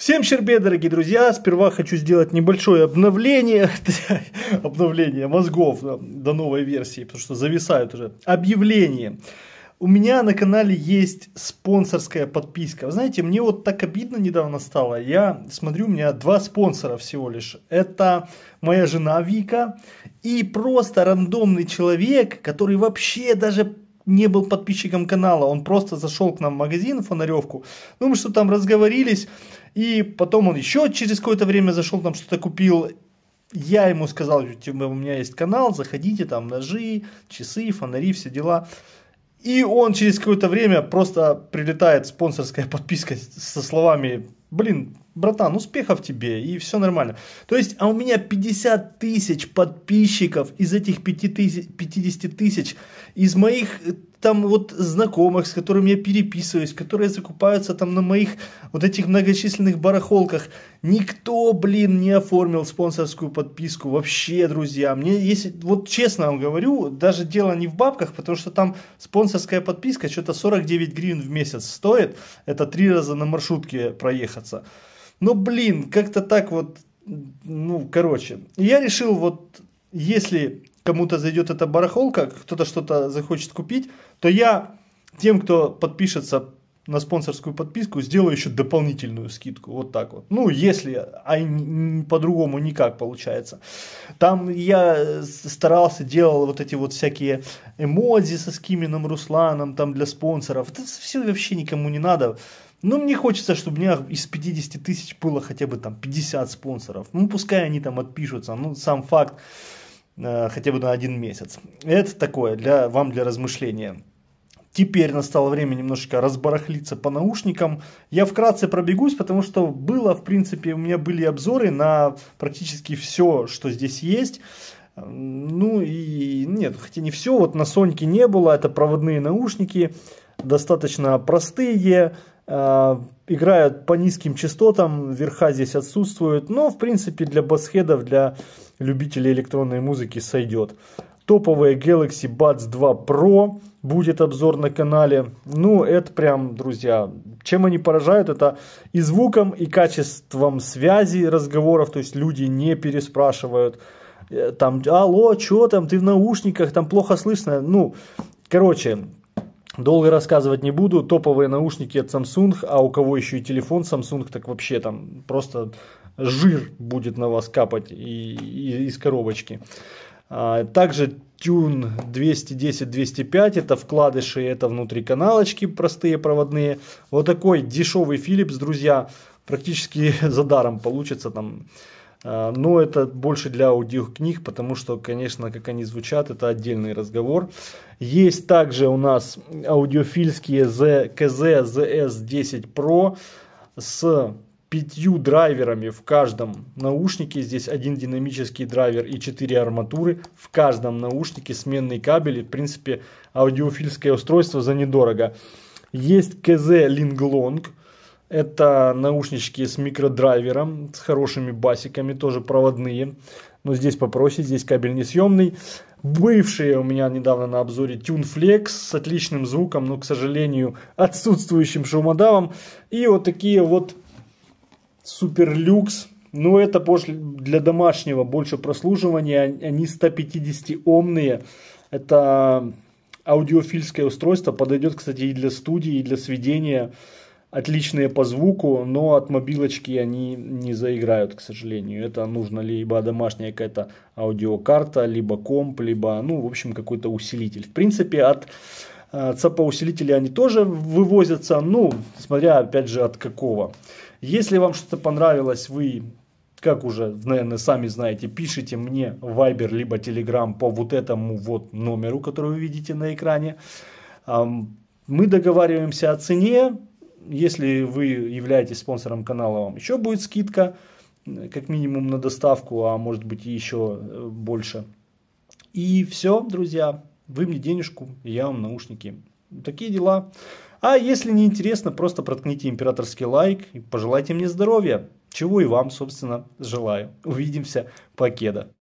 Всем щербет, дорогие друзья! Сперва хочу сделать небольшое обновление, обновление мозгов да, до новой версии, потому что зависают уже. Объявление. У меня на канале есть спонсорская подписка. Вы знаете, мне вот так обидно недавно стало. Я смотрю, у меня два спонсора всего лишь. Это моя жена Вика и просто рандомный человек, который вообще даже не был подписчиком канала, он просто зашел к нам в магазин, в фонаревку, ну мы что там разговорились, и потом он еще через какое-то время зашел, там что-то купил, я ему сказал, типа, у меня есть канал, заходите, там ножи, часы, фонари, все дела. И он через какое-то время просто прилетает спонсорская подписка со словами, блин, братан, успехов тебе, и все нормально. То есть, а у меня 50 тысяч подписчиков из этих 50 тысяч, из моих э, там вот знакомых, с которыми я переписываюсь, которые закупаются там на моих вот этих многочисленных барахолках. Никто, блин, не оформил спонсорскую подписку вообще, друзья. Мне, если, вот честно вам говорю, даже дело не в бабках, потому что там спонсорская подписка что-то 49 гривен в месяц стоит. Это три раза на маршрутке проехаться. Но, ну, блин, как-то так вот, ну, короче. Я решил вот, если кому-то зайдет эта барахолка, кто-то что-то захочет купить, то я тем, кто подпишется на спонсорскую подписку, сделаю еще дополнительную скидку. Вот так вот. Ну, если, а по-другому никак получается. Там я старался, делал вот эти вот всякие эмодзи со скименом Русланом, там для спонсоров. Это все вообще никому не надо. Но ну, мне хочется, чтобы у меня из 50 тысяч было хотя бы там 50 спонсоров. Ну, пускай они там отпишутся. Ну, сам факт э, хотя бы на один месяц. Это такое для, вам для размышления. Теперь настало время немножечко разбарахлиться по наушникам. Я вкратце пробегусь, потому что было, в принципе, у меня были обзоры на практически все, что здесь есть. Ну и нет, хотя не все, вот на Соньке не было, это проводные наушники, достаточно простые, Э, играют по низким частотам, верха здесь отсутствуют, но в принципе для басхедов, для любителей электронной музыки сойдет. Топовые Galaxy Buds 2 Pro будет обзор на канале. Ну, это прям, друзья, чем они поражают, это и звуком, и качеством связи разговоров, то есть люди не переспрашивают, э, там, алло, что там, ты в наушниках, там плохо слышно, ну, короче, Долго рассказывать не буду. Топовые наушники от Samsung, а у кого еще и телефон Samsung, так вообще там просто жир будет на вас капать и, и, из коробочки. А, также Tune 210-205, это вкладыши, это внутриканалочки простые проводные. Вот такой дешевый Philips, друзья, практически за даром получится там а, но это больше для аудиокниг, потому что, конечно, как они звучат, это отдельный разговор. Есть также у нас аудиофильские КЗ ZS10 Pro с пятью драйверами в каждом наушнике. Здесь один динамический драйвер и четыре арматуры. В каждом наушнике сменные кабели. В принципе, аудиофильское устройство за недорого. Есть КЗ Linglong – это наушнички с микродрайвером, с хорошими басиками, тоже проводные. Но здесь попроще, здесь кабель несъемный. Бывшие у меня недавно на обзоре TuneFlex с отличным звуком, но, к сожалению, отсутствующим шумодавом. И вот такие вот супер люкс, Ну, это больше для домашнего, больше прослуживания. Они 150-омные. Это аудиофильское устройство. Подойдет, кстати, и для студии, и для сведения отличные по звуку, но от мобилочки они не заиграют, к сожалению. Это нужно либо домашняя какая-то аудиокарта, либо комп, либо, ну, в общем, какой-то усилитель. В принципе, от э, ЦП усилители они тоже вывозятся, ну, смотря, опять же, от какого. Если вам что-то понравилось, вы как уже, наверное, сами знаете, пишите мне в Viber либо Telegram по вот этому вот номеру, который вы видите на экране. Мы договариваемся о цене, если вы являетесь спонсором канала, вам еще будет скидка, э, как минимум на доставку, а может быть и еще э, больше. И все, друзья, вы мне денежку, я вам наушники. Такие дела. А если не интересно, просто проткните императорский лайк и пожелайте мне здоровья, чего и вам, собственно, желаю. Увидимся, покеда.